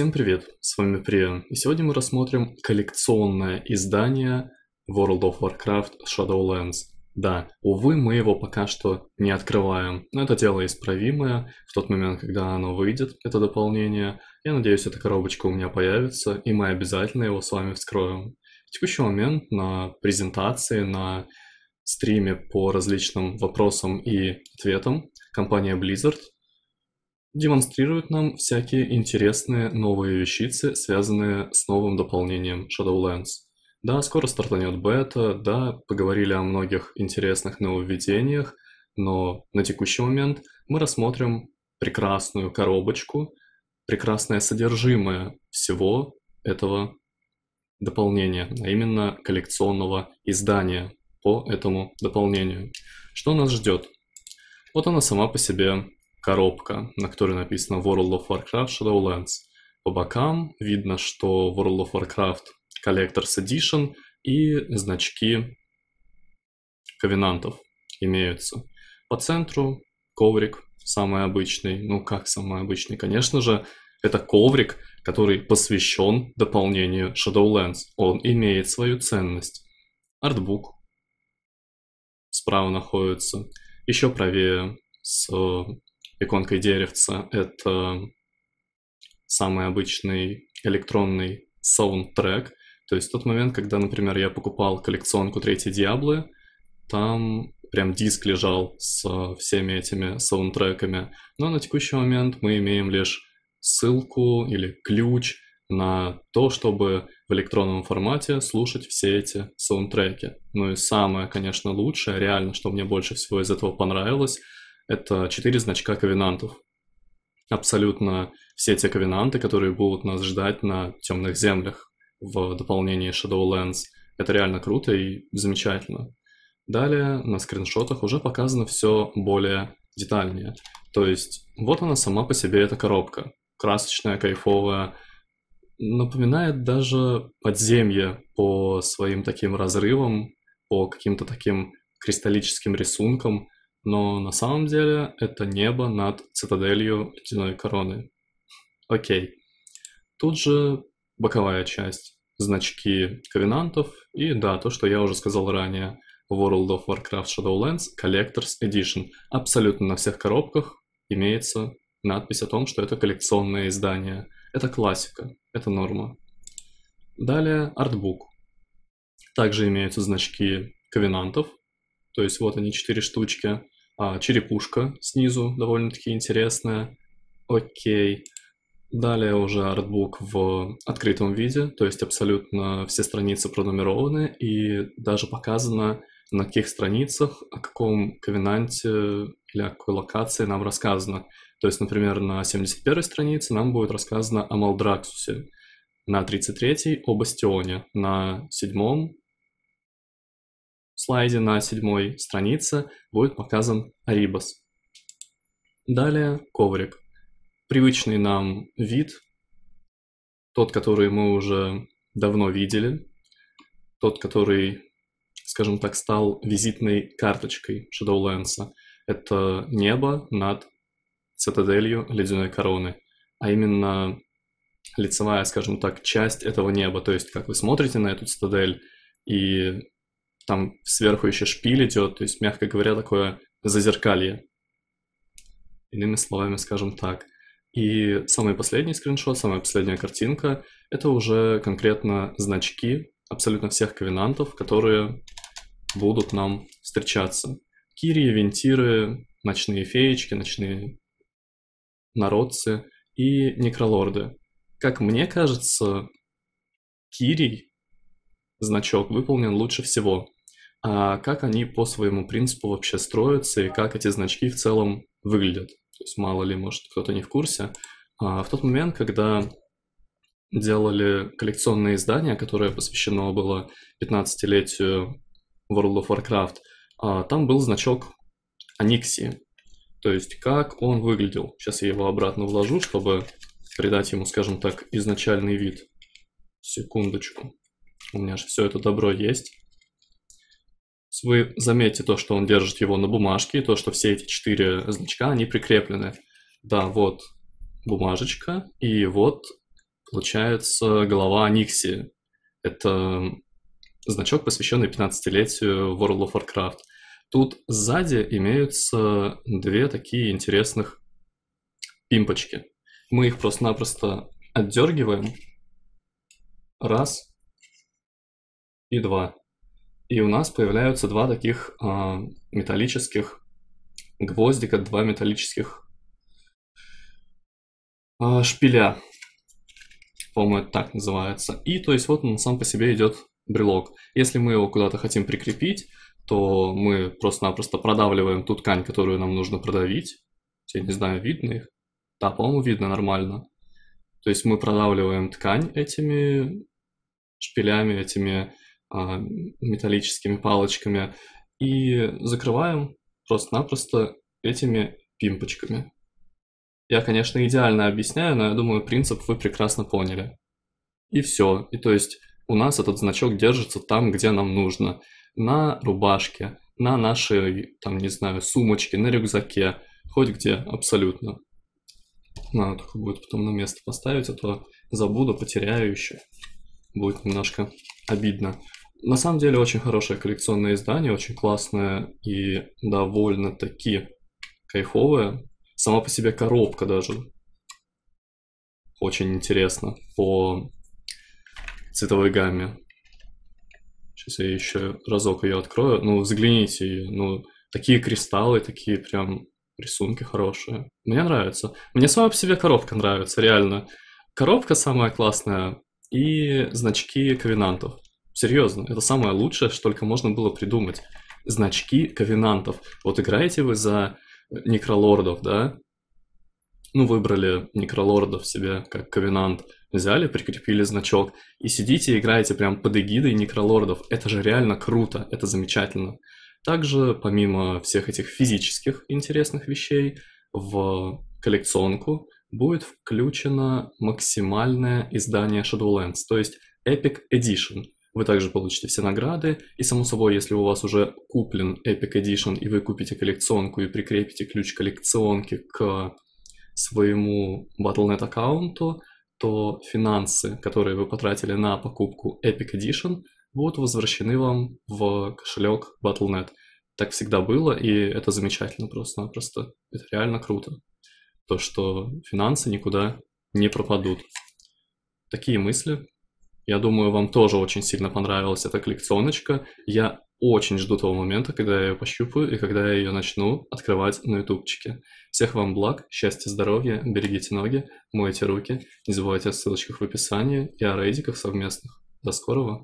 Всем привет, с вами Приен, и сегодня мы рассмотрим коллекционное издание World of Warcraft Shadowlands. Да, увы, мы его пока что не открываем, но это дело исправимое в тот момент, когда оно выйдет, это дополнение. Я надеюсь, эта коробочка у меня появится, и мы обязательно его с вами вскроем. В текущий момент на презентации, на стриме по различным вопросам и ответам компания Blizzard демонстрирует нам всякие интересные новые вещицы, связанные с новым дополнением Shadowlands. Да, скоро стартанет бета, да, поговорили о многих интересных нововведениях, но на текущий момент мы рассмотрим прекрасную коробочку, прекрасное содержимое всего этого дополнения, а именно коллекционного издания по этому дополнению. Что нас ждет? Вот она сама по себе коробка, на которой написано World of Warcraft Shadowlands. По бокам видно, что World of Warcraft Collector's Edition и значки ковенантов имеются. По центру коврик самый обычный. Ну как самый обычный? Конечно же, это коврик, который посвящен дополнению Shadowlands. Он имеет свою ценность. Артбук справа находится. Еще правее с иконкой деревца. Это самый обычный электронный саундтрек. То есть тот момент, когда, например, я покупал коллекционку третьей Диаблы, там прям диск лежал с э, всеми этими саундтреками. Но на текущий момент мы имеем лишь ссылку или ключ на то, чтобы в электронном формате слушать все эти саундтреки. Ну и самое, конечно, лучшее, реально, что мне больше всего из этого понравилось – это четыре значка ковенантов. Абсолютно все те ковенанты, которые будут нас ждать на темных землях в дополнении Shadowlands. Это реально круто и замечательно. Далее на скриншотах уже показано все более детальнее. То есть вот она сама по себе эта коробка. Красочная, кайфовая. Напоминает даже подземье по своим таким разрывам, по каким-то таким кристаллическим рисункам – но на самом деле это небо над цитаделью ледяной короны. Окей. Тут же боковая часть, значки ковенантов и, да, то, что я уже сказал ранее, World of Warcraft Shadowlands Collector's Edition. Абсолютно на всех коробках имеется надпись о том, что это коллекционное издание. Это классика, это норма. Далее артбук. Также имеются значки ковенантов, то есть вот они четыре штучки. А, черепушка снизу довольно-таки интересная. Окей. Далее уже артбук в открытом виде, то есть абсолютно все страницы пронумерованы и даже показано, на каких страницах, о каком ковенанте или о какой локации нам рассказано. То есть, например, на 71 странице нам будет рассказано о Малдраксусе, на 33-й — об Бастионе, на 7 слайде на седьмой странице будет показан Рибос. Далее коврик. Привычный нам вид, тот, который мы уже давно видели, тот, который, скажем так, стал визитной карточкой Shadowlands. Это небо над цитаделью ледяной короны, а именно лицевая, скажем так, часть этого неба. То есть, как вы смотрите на эту цитадель, и там сверху еще шпиль идет, то есть, мягко говоря, такое зазеркалье. Иными словами, скажем так. И самый последний скриншот, самая последняя картинка — это уже конкретно значки абсолютно всех ковенантов, которые будут нам встречаться. Кирии, вентиры, ночные феечки, ночные народцы и некролорды. Как мне кажется, Кирий значок выполнен лучше всего а как они по своему принципу вообще строятся и как эти значки в целом выглядят. То есть мало ли, может, кто-то не в курсе. А в тот момент, когда делали коллекционное издание, которое посвящено было 15-летию World of Warcraft, а там был значок Аниксии. То есть как он выглядел. Сейчас я его обратно вложу, чтобы придать ему, скажем так, изначальный вид. Секундочку. У меня же все это добро есть. Вы заметите то, что он держит его на бумажке, то, что все эти четыре значка, они прикреплены. Да, вот бумажечка, и вот, получается, голова Никси. Это значок, посвященный 15-летию World of Warcraft. Тут сзади имеются две такие интересных пимпочки. Мы их просто-напросто отдергиваем. Раз и два. И у нас появляются два таких э, металлических гвоздика, два металлических э, шпиля. По-моему, это так называется. И то есть вот он сам по себе идет брелок. Если мы его куда-то хотим прикрепить, то мы просто-напросто продавливаем ту ткань, которую нам нужно продавить. Я не знаю, видно их? Да, по-моему, видно нормально. То есть мы продавливаем ткань этими шпилями, этими а, металлическими палочками и закрываем просто-напросто этими пимпочками. Я, конечно, идеально объясняю, но я думаю, принцип вы прекрасно поняли. И все. И то есть у нас этот значок держится там, где нам нужно. На рубашке, на нашей, там, не знаю, сумочке, на рюкзаке, хоть где, абсолютно. Надо только будет потом на место поставить, а то забуду, потеряю еще. Будет немножко обидно. На самом деле очень хорошее коллекционное издание, очень классное и довольно-таки кайфовое. Сама по себе коробка даже очень интересна по цветовой гамме. Сейчас я еще разок ее открою. Ну, взгляните, ну, такие кристаллы, такие прям рисунки хорошие. Мне нравится. Мне сама по себе коробка нравится, реально. Коробка самая классная и значки ковенантов. Серьезно, это самое лучшее, что только можно было придумать. Значки ковенантов. Вот играете вы за э, некролордов, да? Ну, выбрали некролордов себе как ковенант. Взяли, прикрепили значок и сидите играете прям под эгидой некролордов. Это же реально круто, это замечательно. Также, помимо всех этих физических интересных вещей, в коллекционку будет включено максимальное издание Shadowlands, то есть Epic Edition – вы также получите все награды. И, само собой, если у вас уже куплен Epic Edition, и вы купите коллекционку и прикрепите ключ коллекционки к своему Battle.net аккаунту, то финансы, которые вы потратили на покупку Epic Edition, будут возвращены вам в кошелек Battle.net. Так всегда было, и это замечательно просто-напросто. Это реально круто. То, что финансы никуда не пропадут. Такие мысли. Я думаю, вам тоже очень сильно понравилась эта коллекционочка. Я очень жду того момента, когда я ее пощупаю и когда я ее начну открывать на ютубчике. Всех вам благ, счастья, здоровья, берегите ноги, мойте руки, не забывайте о ссылочках в описании и о рейдиках совместных. До скорого!